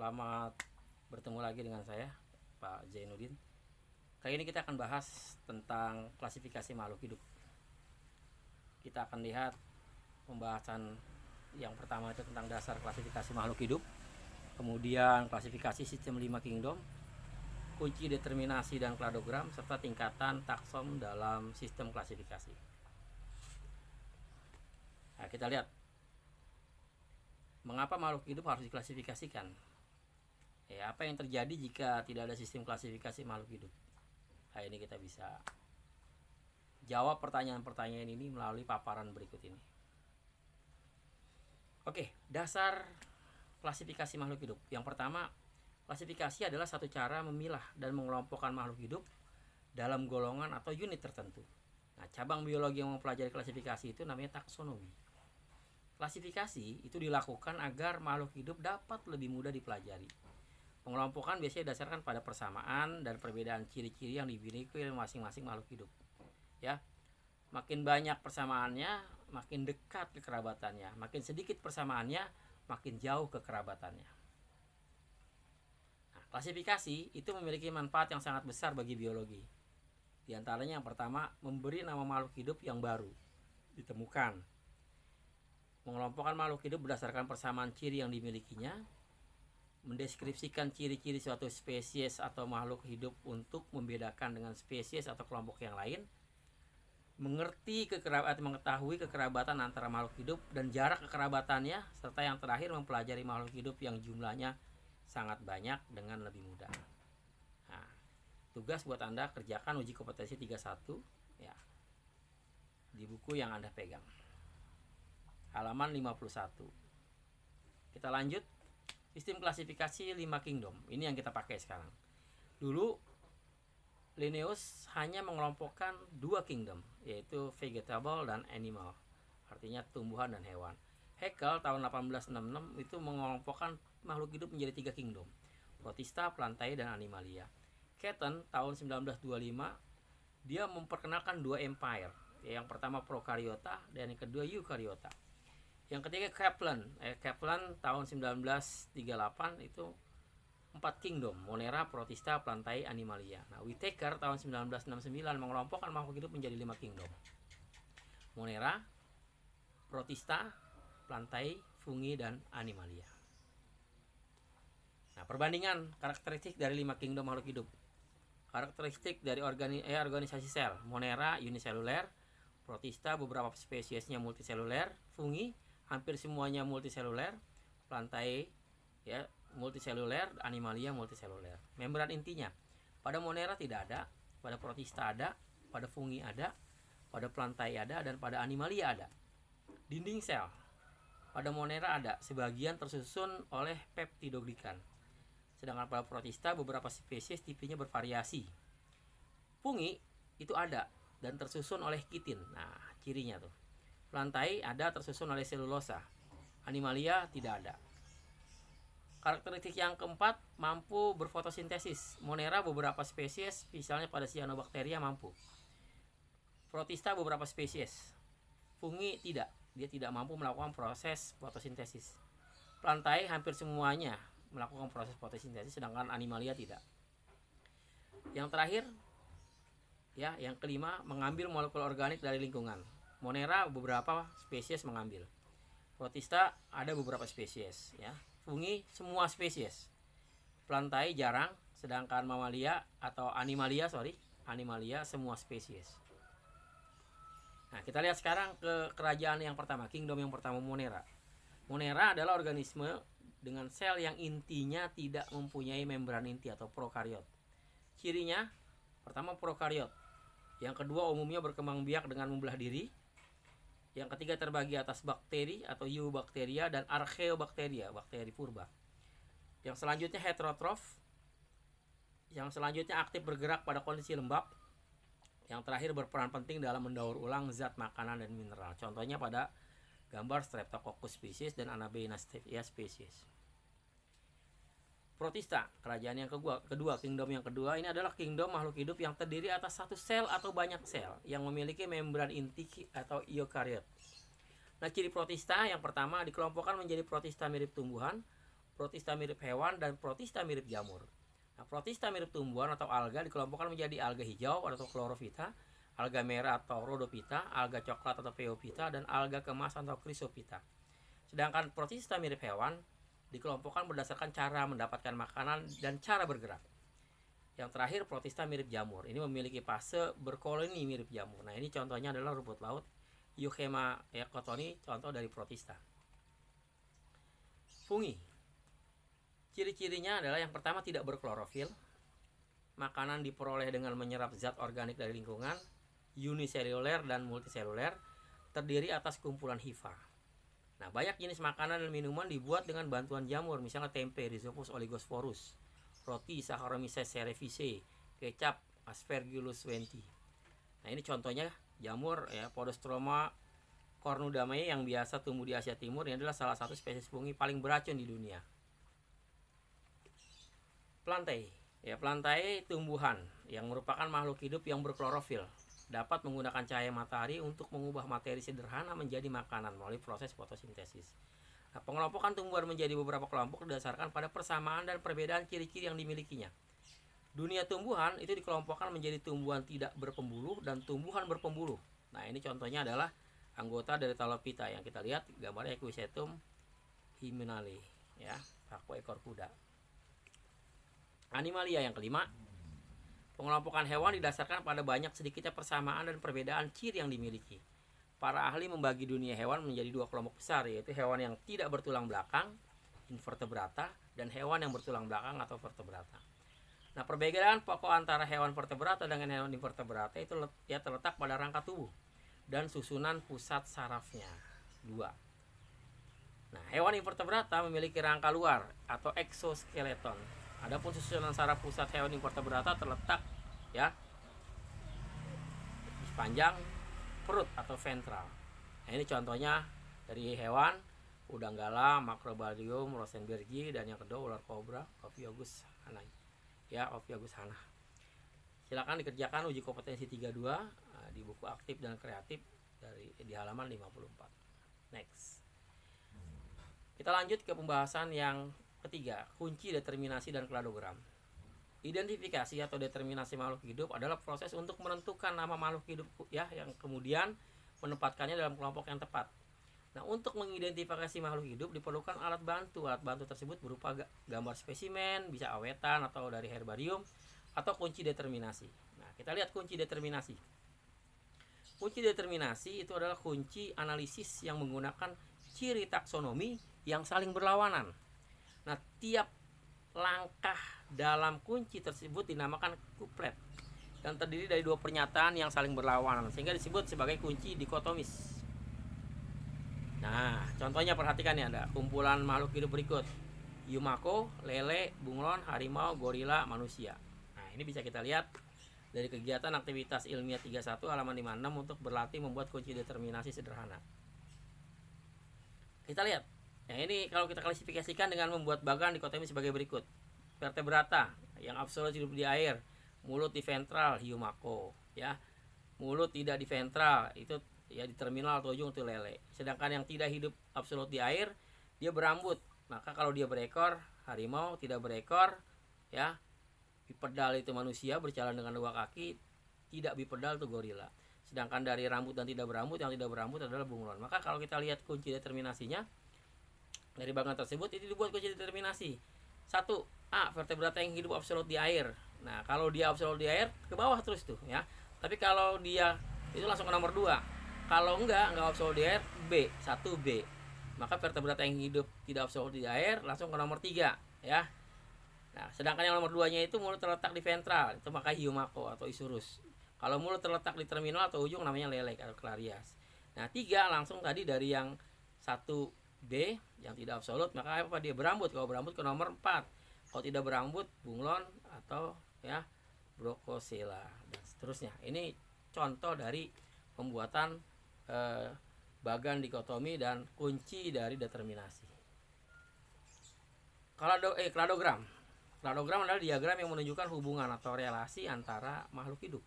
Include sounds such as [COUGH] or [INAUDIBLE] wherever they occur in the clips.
Selamat bertemu lagi dengan saya, Pak Zainuddin. Kali ini kita akan bahas tentang klasifikasi makhluk hidup. Kita akan lihat pembahasan yang pertama itu tentang dasar klasifikasi makhluk hidup, kemudian klasifikasi sistem 5 kingdom, kunci determinasi dan kladogram, serta tingkatan taksom dalam sistem klasifikasi. Nah, kita lihat mengapa makhluk hidup harus diklasifikasikan ya apa yang terjadi jika tidak ada sistem klasifikasi makhluk hidup nah ini kita bisa jawab pertanyaan-pertanyaan ini melalui paparan berikut ini oke dasar klasifikasi makhluk hidup yang pertama klasifikasi adalah satu cara memilah dan mengelompokkan makhluk hidup dalam golongan atau unit tertentu nah cabang biologi yang mempelajari klasifikasi itu namanya taksonomi Klasifikasi itu dilakukan agar makhluk hidup dapat lebih mudah dipelajari Pengelompokan biasanya dasarkan pada persamaan dan perbedaan ciri-ciri yang dimiliki masing-masing makhluk hidup. Ya. Makin banyak persamaannya, makin dekat kekerabatannya. Makin sedikit persamaannya, makin jauh kekerabatannya. Nah, klasifikasi itu memiliki manfaat yang sangat besar bagi biologi. Di antaranya yang pertama, memberi nama makhluk hidup yang baru ditemukan. Mengelompokkan makhluk hidup berdasarkan persamaan ciri yang dimilikinya, mendeskripsikan ciri-ciri suatu spesies atau makhluk hidup untuk membedakan dengan spesies atau kelompok yang lain, mengerti kekerabatan mengetahui kekerabatan antara makhluk hidup dan jarak kekerabatannya serta yang terakhir mempelajari makhluk hidup yang jumlahnya sangat banyak dengan lebih mudah. Nah, tugas buat Anda kerjakan uji kompetensi 31 ya. Di buku yang Anda pegang. Halaman 51. Kita lanjut sistem klasifikasi 5 kingdom. Ini yang kita pakai sekarang. Dulu Linnaeus hanya mengelompokkan dua kingdom, yaitu vegetable dan animal. Artinya tumbuhan dan hewan. Haeckel tahun 1866 itu mengelompokkan makhluk hidup menjadi tiga kingdom. Protista, plantae, dan animalia. Caton tahun 1925 dia memperkenalkan dua empire. Yang pertama Prokaryota dan yang kedua Eukaryota. Yang ketiga Kaplan, eh, Kaplan tahun 1938 itu empat kingdom, Monera, Protista, Plantae, Animalia. Nah, Whitaker tahun 1969 mengelompokkan makhluk hidup menjadi lima kingdom. Monera, Protista, Plantae, Fungi, dan Animalia. Nah, perbandingan karakteristik dari lima kingdom makhluk hidup. Karakteristik dari organi eh, organisasi sel, Monera uniseluler, Protista beberapa spesiesnya multiseluler, Fungi hampir semuanya multiseluler, plantae ya, multiseluler, animalia multiseluler. Membran intinya. Pada Monera tidak ada, pada Protista ada, pada fungi ada, pada plantae ada dan pada animalia ada. Dinding sel. Pada Monera ada, sebagian tersusun oleh peptidoglikan. Sedangkan pada Protista beberapa spesies tipenya bervariasi. Fungi itu ada dan tersusun oleh kitin. Nah, cirinya tuh. Lantai ada tersusun oleh selulosa. Animalia tidak ada. Karakteristik yang keempat, mampu berfotosintesis. Monera beberapa spesies, misalnya pada cyanobacteria mampu. Protista beberapa spesies. Fungi tidak, dia tidak mampu melakukan proses fotosintesis. Lantai hampir semuanya melakukan proses fotosintesis sedangkan animalia tidak. Yang terakhir ya, yang kelima mengambil molekul organik dari lingkungan. Monera beberapa spesies mengambil. Protista ada beberapa spesies ya. Fungi semua spesies. Plantae jarang, sedangkan mamalia atau animalia sorry, animalia semua spesies. Nah, kita lihat sekarang ke kerajaan yang pertama, kingdom yang pertama Monera. Monera adalah organisme dengan sel yang intinya tidak mempunyai membran inti atau prokariot. Cirinya pertama prokariot. Yang kedua umumnya berkembang biak dengan membelah diri. Yang ketiga terbagi atas bakteri atau eubakteria dan arkeobakteria bakteri purba. Yang selanjutnya heterotrof. Yang selanjutnya aktif bergerak pada kondisi lembab. Yang terakhir berperan penting dalam mendaur ulang zat makanan dan mineral. Contohnya pada gambar Streptococcus species dan Anabaena ya, species. Protista, kerajaan yang kedua, kedua, kingdom yang kedua ini adalah kingdom makhluk hidup yang terdiri atas satu sel atau banyak sel yang memiliki membran inti atau eukariot. Nah, ciri protista yang pertama dikelompokkan menjadi protista mirip tumbuhan, protista mirip hewan, dan protista mirip jamur. Nah, protista mirip tumbuhan atau alga dikelompokkan menjadi alga hijau atau klorofita, alga merah atau rhodophyta, alga coklat atau peophyta, dan alga kemasan atau chrysophyta. Sedangkan protista mirip hewan dikelompokkan berdasarkan cara mendapatkan makanan dan cara bergerak. Yang terakhir, protista mirip jamur. Ini memiliki fase berkoloni mirip jamur. Nah, ini contohnya adalah rumput laut Euchema ecotoni, contoh dari protista. Fungi. Ciri-cirinya adalah yang pertama tidak berklorofil. Makanan diperoleh dengan menyerap zat organik dari lingkungan, uniseluler dan multiseluler, terdiri atas kumpulan hifa. Nah, banyak jenis makanan dan minuman dibuat dengan bantuan jamur, misalnya tempe, Rhizopus oligosporus, roti Saccharomyces cerevisiae, kecap Aspergillus venti. Nah, ini contohnya jamur ya, Podostroma cornudamae yang biasa tumbuh di Asia Timur yang adalah salah satu spesies fungi paling beracun di dunia. Plantae, ya plantae tumbuhan yang merupakan makhluk hidup yang berklorofil dapat menggunakan cahaya matahari untuk mengubah materi sederhana menjadi makanan melalui proses fotosintesis. Nah, pengelompokan tumbuhan menjadi beberapa kelompok didasarkan pada persamaan dan perbedaan ciri-ciri yang dimilikinya. Dunia tumbuhan itu dikelompokkan menjadi tumbuhan tidak berpembuluh dan tumbuhan berpembuluh. Nah, ini contohnya adalah anggota dari Talopita yang kita lihat gambarnya Equisetum hymenale ya, paku ekor kuda. Animalia yang kelima Pengelompokan hewan didasarkan pada banyak sedikitnya persamaan dan perbedaan ciri yang dimiliki. Para ahli membagi dunia hewan menjadi dua kelompok besar, yaitu hewan yang tidak bertulang belakang, invertebrata, dan hewan yang bertulang belakang atau vertebrata. Nah, perbedaan pokok antara hewan vertebrata dengan hewan invertebrata itu ya terletak pada rangka tubuh dan susunan pusat sarafnya. Dua. Nah, hewan invertebrata memiliki rangka luar atau exoskeleton Adapun susunan saraf pusat hewan di Kota Berata terletak ya di sepanjang perut atau ventral. Nah, ini contohnya dari hewan udang gala, makrobalium, rosenbergi dan yang kedua ular kobra, Ophiogus hana. Ya, Ophiogus hana. Silakan dikerjakan uji kompetensi 32 eh, di buku aktif dan kreatif dari di halaman 54. Next. Kita lanjut ke pembahasan yang Ketiga, kunci determinasi dan kladogram. Identifikasi atau determinasi makhluk hidup adalah proses untuk menentukan nama makhluk hidup ya yang kemudian menempatkannya dalam kelompok yang tepat. Nah, untuk mengidentifikasi makhluk hidup diperlukan alat bantu. Alat bantu tersebut berupa gambar spesimen, bisa awetan atau dari herbarium atau kunci determinasi. Nah, kita lihat kunci determinasi. Kunci determinasi itu adalah kunci analisis yang menggunakan ciri taksonomi yang saling berlawanan. Nah, tiap langkah dalam kunci tersebut dinamakan kuplet dan terdiri dari dua pernyataan yang saling berlawanan sehingga disebut sebagai kunci dikotomis. Nah, contohnya perhatikan ya ada kumpulan makhluk hidup berikut. Yumako, lele, bunglon, harimau, gorila, manusia. Nah, ini bisa kita lihat dari kegiatan aktivitas ilmiah 31 halaman 56 untuk berlatih membuat kunci determinasi sederhana. Kita lihat yang ini kalau kita klasifikasikan dengan membuat bagan di ini sebagai berikut. Vertebrata yang absolut hidup di air, mulut di ventral, mako, ya. Mulut tidak di ventral, itu ya di terminal atau ujung itu lele. Sedangkan yang tidak hidup absolut di air, dia berambut. Maka kalau dia berekor, harimau tidak berekor, ya. Bipedal itu manusia berjalan dengan dua kaki, tidak bipedal itu gorila. Sedangkan dari rambut dan tidak berambut, yang tidak berambut adalah bunglon. Maka kalau kita lihat kunci determinasinya, dari bangunan tersebut itu dibuat kunci determinasi. Satu, A. Vertebrata yang hidup absolut di air. Nah, kalau dia absolut di air ke bawah terus tuh ya. Tapi kalau dia itu langsung ke nomor dua. Kalau enggak, enggak absolut di air, B, satu b Maka vertebrata yang hidup tidak absolut di air langsung ke nomor tiga, ya. Nah, sedangkan yang nomor 2-nya itu mulut terletak di ventral, itu maka hiumako atau isurus. Kalau mulut terletak di terminal atau ujung namanya lelek atau klarias. Nah, tiga langsung tadi dari yang satu B yang tidak absolut maka apa dia berambut kalau berambut ke nomor 4 kalau tidak berambut bunglon atau ya brokosela dan seterusnya ini contoh dari pembuatan eh, bagan dikotomi dan kunci dari determinasi kalau eh, kladogram kladogram adalah diagram yang menunjukkan hubungan atau relasi antara makhluk hidup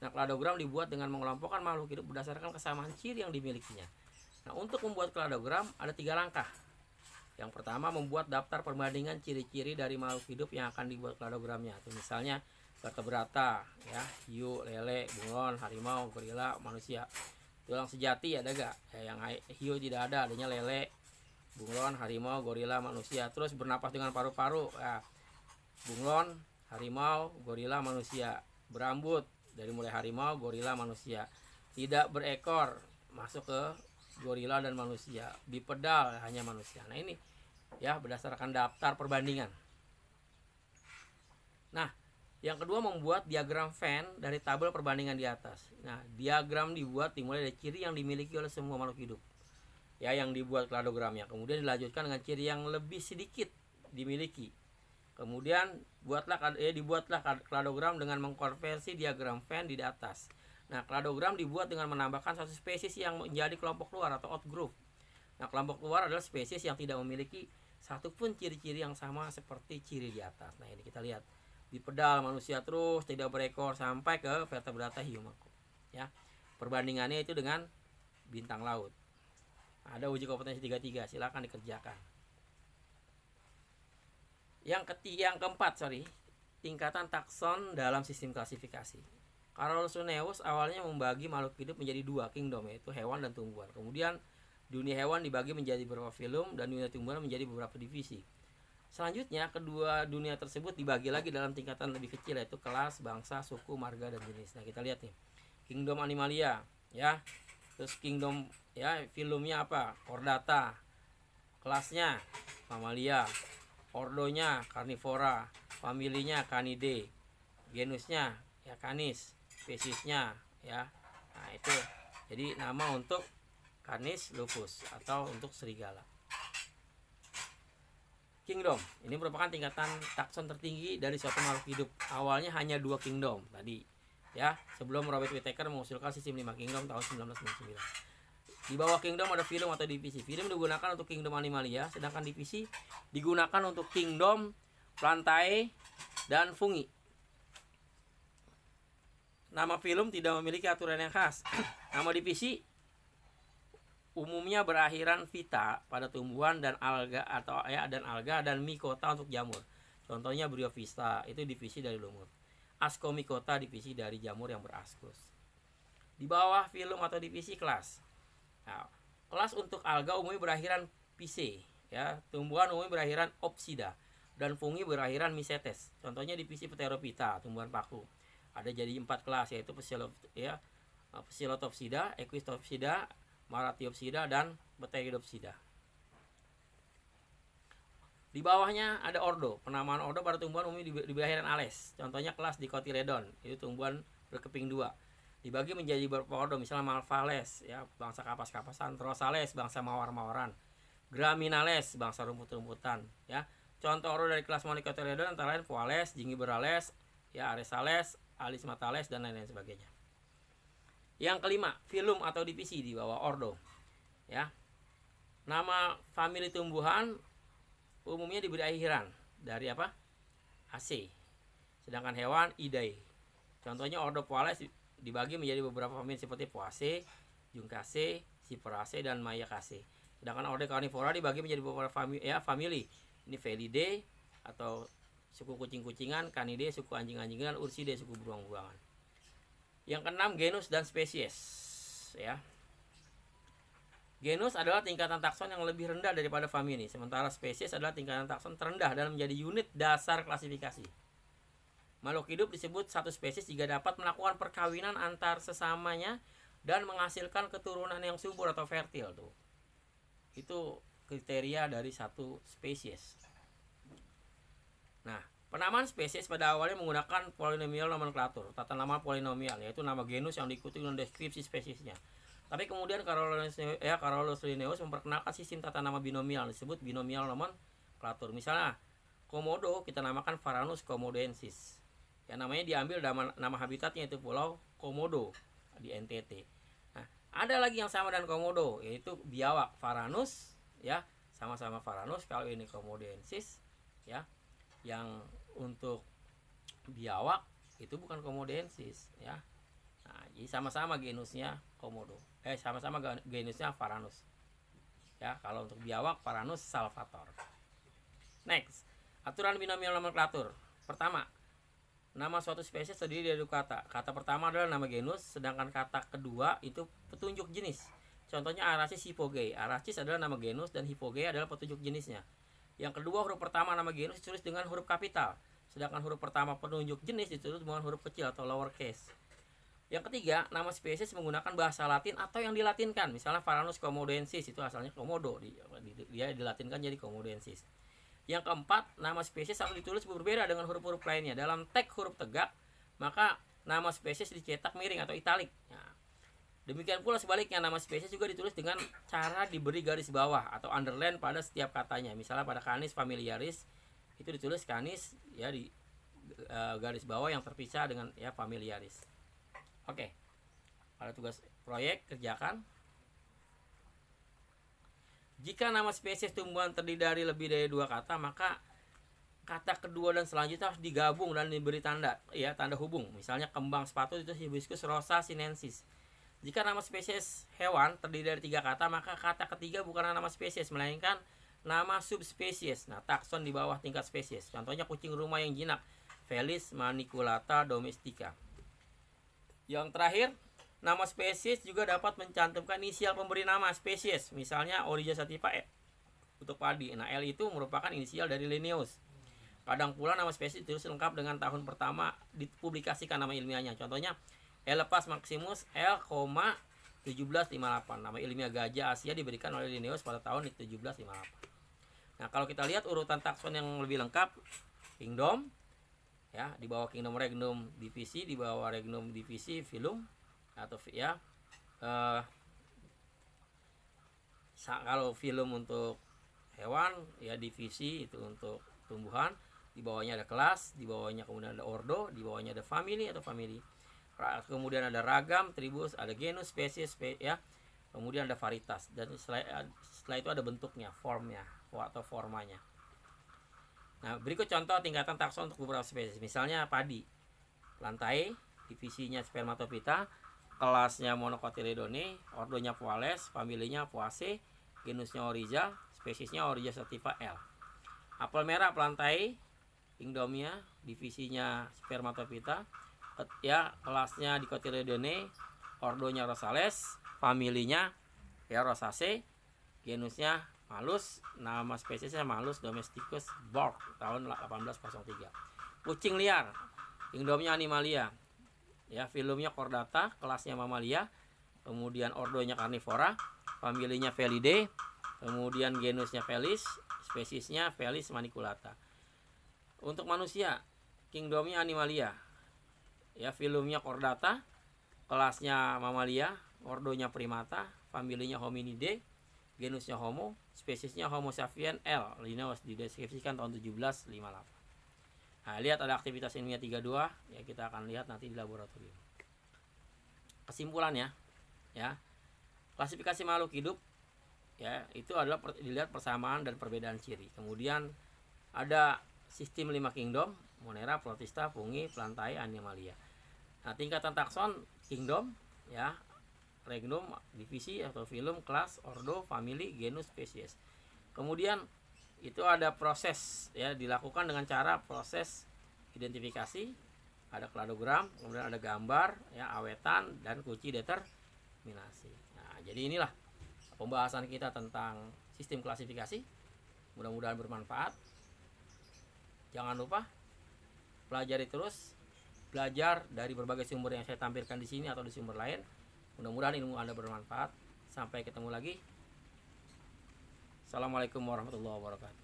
nah kladogram dibuat dengan mengelompokkan makhluk hidup berdasarkan kesamaan ciri yang dimilikinya Nah, untuk membuat kladogram ada tiga langkah. Yang pertama membuat daftar perbandingan ciri-ciri dari makhluk hidup yang akan dibuat kladogramnya. Itu misalnya vertebrata, ya, hiu, lele, bunglon, harimau, gorila, manusia. Tulang sejati ada gak? Ya, yang hiu tidak ada, adanya lele, bunglon, harimau, gorila, manusia. Terus bernapas dengan paru-paru. Ya. Bunglon, harimau, gorila, manusia. Berambut dari mulai harimau, gorila, manusia. Tidak berekor masuk ke gorila dan manusia bipedal hanya manusia nah ini ya berdasarkan daftar perbandingan nah yang kedua membuat diagram fan dari tabel perbandingan di atas nah diagram dibuat dimulai dari ciri yang dimiliki oleh semua makhluk hidup ya yang dibuat kladogramnya kemudian dilanjutkan dengan ciri yang lebih sedikit dimiliki kemudian buatlah ya dibuatlah kladogram dengan mengkonversi diagram fan di atas Nah, kladogram dibuat dengan menambahkan satu spesies yang menjadi kelompok luar atau outgroup. Nah, kelompok luar adalah spesies yang tidak memiliki satu pun ciri-ciri yang sama seperti ciri di atas. Nah, ini kita lihat di pedal manusia terus tidak berekor sampai ke vertebrata maku. Ya. Perbandingannya itu dengan bintang laut. Ada uji kompetensi 33, silakan dikerjakan. Yang ketiga, yang keempat, sorry, tingkatan takson dalam sistem klasifikasi. Carolus Suneus awalnya membagi makhluk hidup menjadi dua kingdom yaitu hewan dan tumbuhan. Kemudian dunia hewan dibagi menjadi beberapa film dan dunia tumbuhan menjadi beberapa divisi. Selanjutnya kedua dunia tersebut dibagi lagi dalam tingkatan lebih kecil yaitu kelas, bangsa, suku, marga dan jenis. Nah, kita lihat nih. Kingdom Animalia ya. Terus kingdom ya filmnya apa? Ordata. Kelasnya Mamalia. Ordonya Carnivora, familinya Canidae, genusnya ya Canis spesiesnya ya nah itu jadi nama untuk Canis lupus atau untuk serigala kingdom ini merupakan tingkatan takson tertinggi dari suatu makhluk hidup awalnya hanya dua kingdom tadi ya sebelum Robert Whittaker mengusulkan sistem lima kingdom tahun 1999 di bawah kingdom ada film atau divisi. Film digunakan untuk kingdom animalia, sedangkan divisi digunakan untuk kingdom plantae dan fungi. Nama film tidak memiliki aturan yang khas. [CLEARS THROAT] Nama divisi umumnya berakhiran vita pada tumbuhan dan alga atau ya dan alga dan mikota untuk jamur. Contohnya vista itu divisi dari lumut. Ascomycota divisi dari jamur yang beraskus. Di bawah film atau divisi kelas. Nah, kelas untuk alga umumnya berakhiran PC ya, tumbuhan umumnya berakhiran opsida dan fungi berakhiran misetes. Contohnya divisi Pteropita tumbuhan paku ada jadi empat kelas yaitu psilotopsida, ya eh, Equistopsida, Maratiopsida dan Pteridopsida. Di bawahnya ada ordo. Penamaan ordo pada tumbuhan umum di, wilayah ales. Contohnya kelas Dicotyledon, itu tumbuhan berkeping dua. Dibagi menjadi beberapa ordo, misalnya Malvales, ya bangsa kapas-kapasan, Rosales, bangsa mawar-mawaran, Graminales, bangsa rumput-rumputan, ya. Contoh ordo dari kelas Monicotyledon antara lain Poales, jingiberales, ya Aresales, Alis Matales dan lain-lain sebagainya. Yang kelima, filum atau divisi di bawah ordo. Ya. Nama famili tumbuhan umumnya diberi akhiran dari apa? AC. Sedangkan hewan idai. Contohnya ordo Poales dibagi menjadi beberapa famili seperti Poaceae, Jungcaceae, Cyperaceae dan mayakase. Sedangkan ordo Carnivora dibagi menjadi beberapa famili, ya, famili. Ini Felidae atau suku kucing-kucingan, kanide suku anjing-anjingan, urside suku beruang-beruangan. Yang keenam genus dan spesies ya. Genus adalah tingkatan takson yang lebih rendah daripada famili, sementara spesies adalah tingkatan takson terendah dalam menjadi unit dasar klasifikasi. Makhluk hidup disebut satu spesies jika dapat melakukan perkawinan antar sesamanya dan menghasilkan keturunan yang subur atau fertil tuh. Itu kriteria dari satu spesies. Nah, penamaan spesies pada awalnya menggunakan polinomial nomenklatur, tata nama polinomial, yaitu nama genus yang diikuti dengan deskripsi spesiesnya. Tapi kemudian Carolus, ya, Carolus Linnaeus memperkenalkan sistem tata nama binomial disebut binomial nomenklatur. Misalnya, komodo kita namakan Varanus komodensis. Ya namanya diambil nama, nama habitatnya itu Pulau Komodo di NTT. Nah, ada lagi yang sama dengan komodo yaitu biawak Varanus ya, sama-sama Varanus kalau ini komodensis ya yang untuk biawak itu bukan komodensis ya nah jadi sama-sama genusnya komodo eh sama-sama genusnya varanus ya kalau untuk biawak varanus salvator next aturan binomial nomenklatur pertama nama suatu spesies terdiri dari dua kata kata pertama adalah nama genus sedangkan kata kedua itu petunjuk jenis contohnya arasis hipogei arasis adalah nama genus dan hipogei adalah petunjuk jenisnya yang kedua, huruf pertama nama genus ditulis dengan huruf kapital, sedangkan huruf pertama penunjuk jenis ditulis dengan huruf kecil atau lowercase. Yang ketiga, nama spesies menggunakan bahasa Latin atau yang dilatinkan. Misalnya Varanus komodensis itu asalnya komodo, dia dilatinkan jadi komodensis. Yang keempat, nama spesies harus ditulis berbeda dengan huruf-huruf lainnya. Dalam teks huruf tegak, maka nama spesies dicetak miring atau italik. Nah, Demikian pula sebaliknya nama spesies juga ditulis dengan cara diberi garis bawah atau underline pada setiap katanya. Misalnya pada kanis familiaris itu ditulis kanis ya di e, garis bawah yang terpisah dengan ya familiaris. Oke. Okay. Pada tugas proyek kerjakan. Jika nama spesies tumbuhan terdiri dari lebih dari dua kata, maka kata kedua dan selanjutnya harus digabung dan diberi tanda ya tanda hubung. Misalnya kembang sepatu itu hibiscus rosa sinensis jika nama spesies hewan terdiri dari tiga kata, maka kata ketiga bukan nama spesies, melainkan nama subspesies. Nah, takson di bawah tingkat spesies. Contohnya kucing rumah yang jinak, Felis maniculata domestica. Yang terakhir, nama spesies juga dapat mencantumkan inisial pemberi nama spesies. Misalnya Oriza sativa E eh, untuk padi. Nah, L itu merupakan inisial dari Linnaeus. Kadang pula nama spesies itu lengkap dengan tahun pertama dipublikasikan nama ilmiahnya. Contohnya L lepas maksimus L, 1758. Nama ilmiah gajah Asia diberikan oleh Linnaeus pada tahun 1758. Nah, kalau kita lihat urutan takson yang lebih lengkap, kingdom ya, di bawah kingdom regnum divisi, di bawah regnum divisi filum atau ya eh, kalau filum untuk hewan, ya divisi itu untuk tumbuhan, di bawahnya ada kelas, di bawahnya kemudian ada ordo, di bawahnya ada family atau family kemudian ada ragam, tribus, ada genus, spesies, spe, ya. Kemudian ada varietas dan setelah, setelah itu ada bentuknya, formnya atau formanya. Nah, berikut contoh tingkatan takson untuk beberapa spesies. Misalnya padi, lantai, divisinya spermatophyta, kelasnya monocotyledone, ordonya poales, familinya poaceae, genusnya oriza, spesiesnya oriza sativa L. Apel merah pelantai, kingdomnya, divisinya spermatophyta, ya kelasnya Dicotyledone, ordonya Rosales, familinya ya Rosace, genusnya Malus, nama spesiesnya Malus domesticus Borg tahun 1803. Kucing liar, kingdomnya Animalia. Ya, filmnya Cordata, kelasnya mamalia, kemudian ordonya Carnivora, familinya Felidae, kemudian genusnya Felis, spesiesnya Felis maniculata. Untuk manusia, kingdomnya Animalia, ya filumnya chordata kelasnya mamalia ordonya primata familinya hominidae genusnya homo spesiesnya homo sapien L Linnaeus dideskripsikan tahun 1758 nah lihat ada aktivitas ilmiah 32 ya kita akan lihat nanti di laboratorium kesimpulannya ya klasifikasi makhluk hidup ya itu adalah per, dilihat persamaan dan perbedaan ciri kemudian ada sistem lima kingdom monera protista fungi plantae animalia Nah, tingkatan takson kingdom ya, regnum, divisi atau film, kelas, ordo, family, genus, spesies. Kemudian itu ada proses ya dilakukan dengan cara proses identifikasi, ada kladogram, kemudian ada gambar, ya awetan dan kunci determinasi. Nah, jadi inilah pembahasan kita tentang sistem klasifikasi. Mudah-mudahan bermanfaat. Jangan lupa pelajari terus belajar dari berbagai sumber yang saya tampilkan di sini atau di sumber lain. Mudah-mudahan ilmu Anda bermanfaat. Sampai ketemu lagi. Assalamualaikum warahmatullahi wabarakatuh.